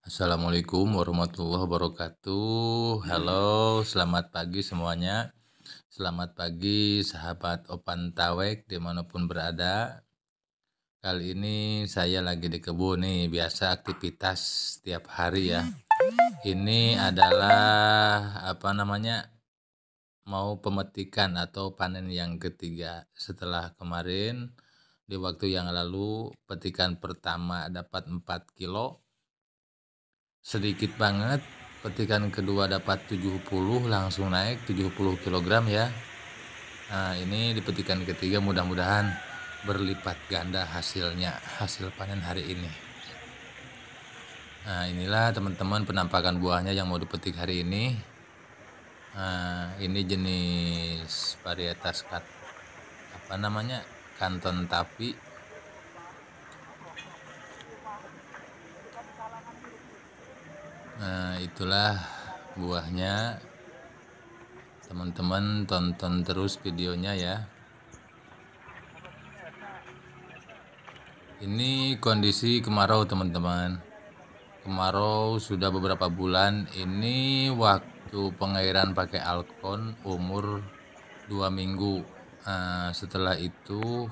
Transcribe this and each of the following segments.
Assalamualaikum warahmatullahi wabarakatuh. Halo, selamat pagi semuanya. Selamat pagi sahabat Opan Tawek dimanapun berada. Kali ini saya lagi di kebun nih, biasa aktivitas setiap hari ya. Ini adalah apa namanya? mau pemetikan atau panen yang ketiga setelah kemarin di waktu yang lalu petikan pertama dapat 4 kilo sedikit banget petikan kedua dapat 70 langsung naik 70 kg ya nah ini di petikan ketiga mudah-mudahan berlipat ganda hasilnya hasil panen hari ini nah inilah teman-teman penampakan buahnya yang mau dipetik hari ini nah, ini jenis varietas kat, apa namanya kanton tapi Nah, itulah buahnya. Teman-teman tonton terus videonya ya. Ini kondisi kemarau, teman-teman. Kemarau sudah beberapa bulan. Ini waktu pengairan pakai alkon umur 2 minggu. Nah, setelah itu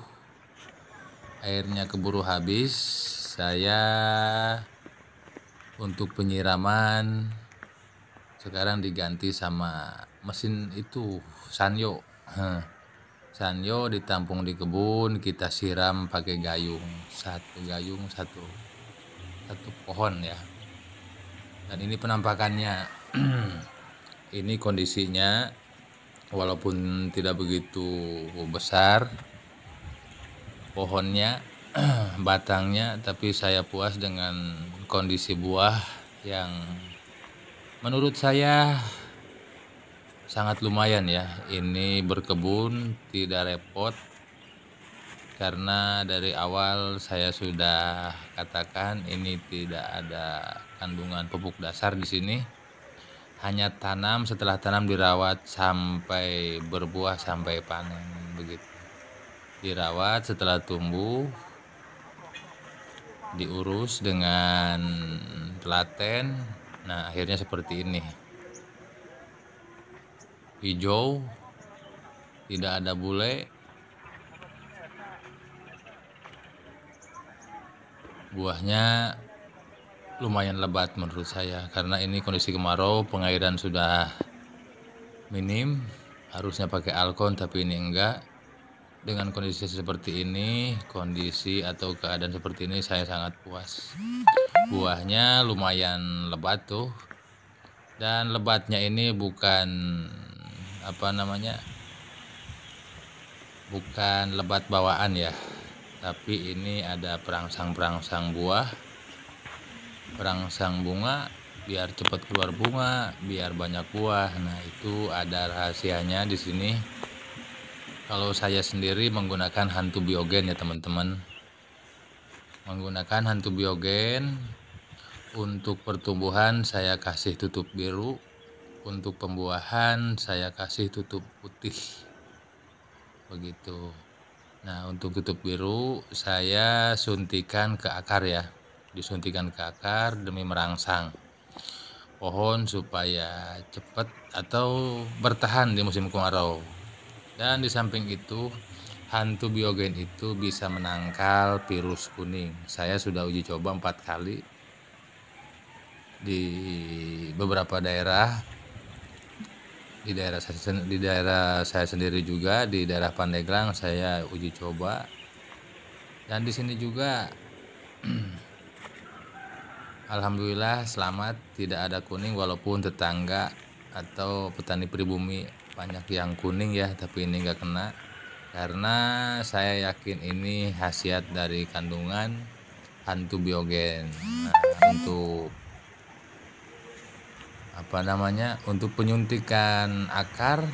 airnya keburu habis. Saya untuk penyiraman sekarang diganti sama mesin itu Sanyo Sanyo ditampung di kebun kita siram pakai gayung satu gayung satu satu pohon ya dan ini penampakannya ini kondisinya walaupun tidak begitu besar pohonnya batangnya tapi saya puas dengan kondisi buah yang menurut saya sangat lumayan ya ini berkebun tidak repot karena dari awal saya sudah katakan ini tidak ada kandungan pupuk dasar di sini hanya tanam setelah tanam dirawat sampai berbuah sampai panen begitu dirawat setelah tumbuh diurus dengan telaten nah akhirnya seperti ini hijau tidak ada bule buahnya lumayan lebat menurut saya karena ini kondisi kemarau pengairan sudah minim harusnya pakai alkon tapi ini enggak dengan kondisi seperti ini, kondisi atau keadaan seperti ini saya sangat puas. Buahnya lumayan lebat tuh. Dan lebatnya ini bukan apa namanya? Bukan lebat bawaan ya. Tapi ini ada perangsang-perangsang buah. Perangsang bunga biar cepat keluar bunga, biar banyak buah. Nah, itu ada rahasianya di sini kalau saya sendiri menggunakan hantu biogen ya teman-teman. Menggunakan hantu biogen untuk pertumbuhan saya kasih tutup biru, untuk pembuahan saya kasih tutup putih. Begitu. Nah, untuk tutup biru saya suntikan ke akar ya. Disuntikan ke akar demi merangsang pohon supaya cepat atau bertahan di musim kemarau. Dan di samping itu, hantu biogen itu bisa menangkal virus kuning. Saya sudah uji coba empat kali di beberapa daerah di daerah saya, di daerah saya sendiri juga di daerah Pandeglang saya uji coba dan di sini juga alhamdulillah selamat tidak ada kuning walaupun tetangga atau petani pribumi banyak yang kuning ya tapi ini enggak kena karena saya yakin ini khasiat dari kandungan hantu biogen nah, untuk apa namanya untuk penyuntikan akar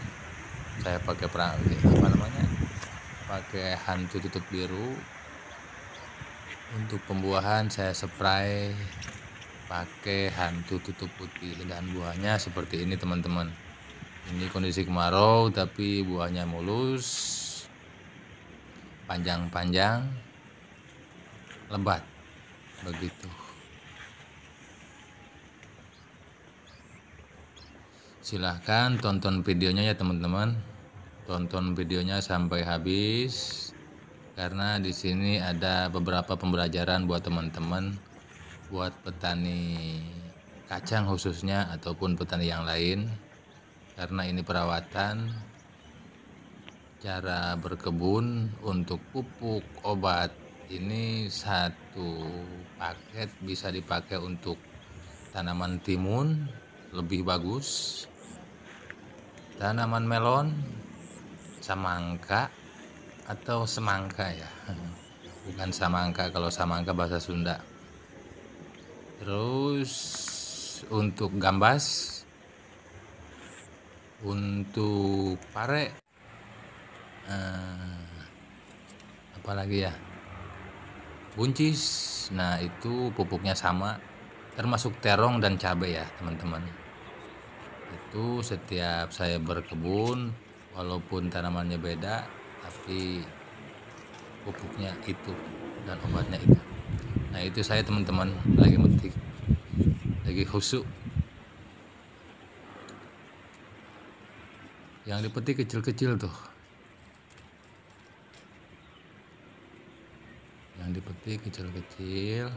saya pakai perang apa namanya pakai hantu tutup biru untuk pembuahan saya spray pakai hantu tutup putih dan buahnya seperti ini teman-teman ini kondisi kemarau tapi buahnya mulus panjang-panjang lebat begitu silahkan tonton videonya ya teman-teman tonton videonya sampai habis karena di sini ada beberapa pembelajaran buat teman-teman buat petani kacang khususnya ataupun petani yang lain karena ini perawatan cara berkebun untuk pupuk obat ini satu paket bisa dipakai untuk tanaman timun lebih bagus tanaman melon semangka atau semangka ya bukan semangka kalau semangka bahasa Sunda terus untuk gambas untuk pare uh, eh, apalagi ya buncis nah itu pupuknya sama termasuk terong dan cabai ya teman-teman itu setiap saya berkebun walaupun tanamannya beda tapi pupuknya itu dan obatnya itu nah itu saya teman-teman lagi metik lagi khusus. yang dipetik kecil-kecil tuh yang dipetik kecil-kecil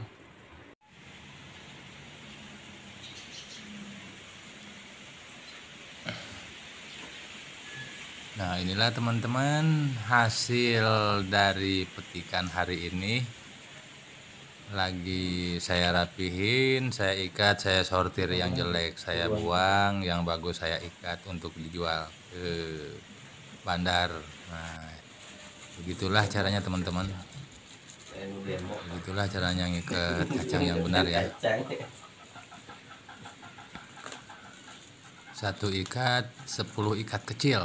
Nah inilah teman-teman hasil dari petikan hari ini lagi saya rapihin, saya ikat, saya sortir yang jelek, saya buang, yang bagus saya ikat untuk dijual ke bandar. Nah, begitulah caranya teman-teman. Begitulah caranya ngikat kacang yang benar ya. Satu ikat, sepuluh ikat kecil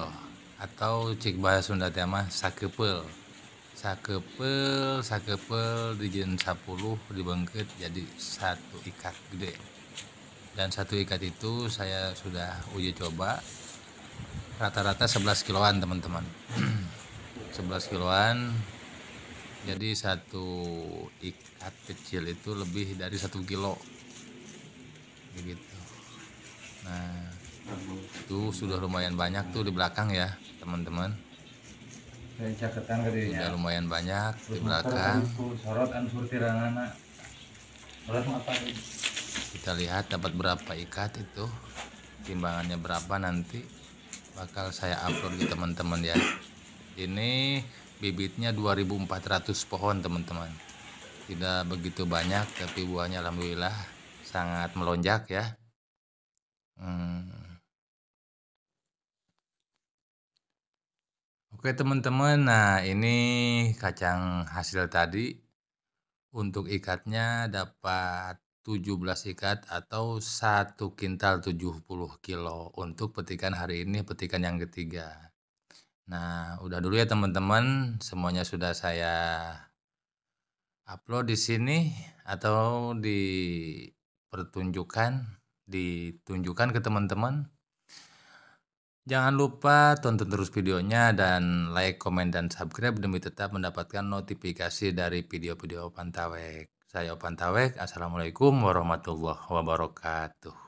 atau cik bahasa Sunda tema sakepel sakepel sakepel di Jen 10 dibengket jadi satu ikat gede dan satu ikat itu saya sudah uji coba rata-rata 11 kiloan teman-teman 11 kiloan jadi satu ikat kecil itu lebih dari satu kilo begitu nah itu sudah lumayan banyak tuh di belakang ya teman-teman sudah lumayan banyak di belakang kita lihat dapat berapa ikat itu timbangannya berapa nanti bakal saya upload di teman-teman ya ini bibitnya 2400 pohon teman-teman tidak begitu banyak tapi buahnya alhamdulillah sangat melonjak ya hmm, Oke teman-teman, nah ini kacang hasil tadi untuk ikatnya dapat 17 ikat atau 1 kintal 70 kilo untuk petikan hari ini, petikan yang ketiga. Nah, udah dulu ya teman-teman, semuanya sudah saya upload di sini atau di pertunjukan, ditunjukkan ke teman-teman. Jangan lupa tonton terus videonya dan like, komen, dan subscribe demi tetap mendapatkan notifikasi dari video-video Opantawek. Saya Opantawek, Assalamualaikum warahmatullahi wabarakatuh.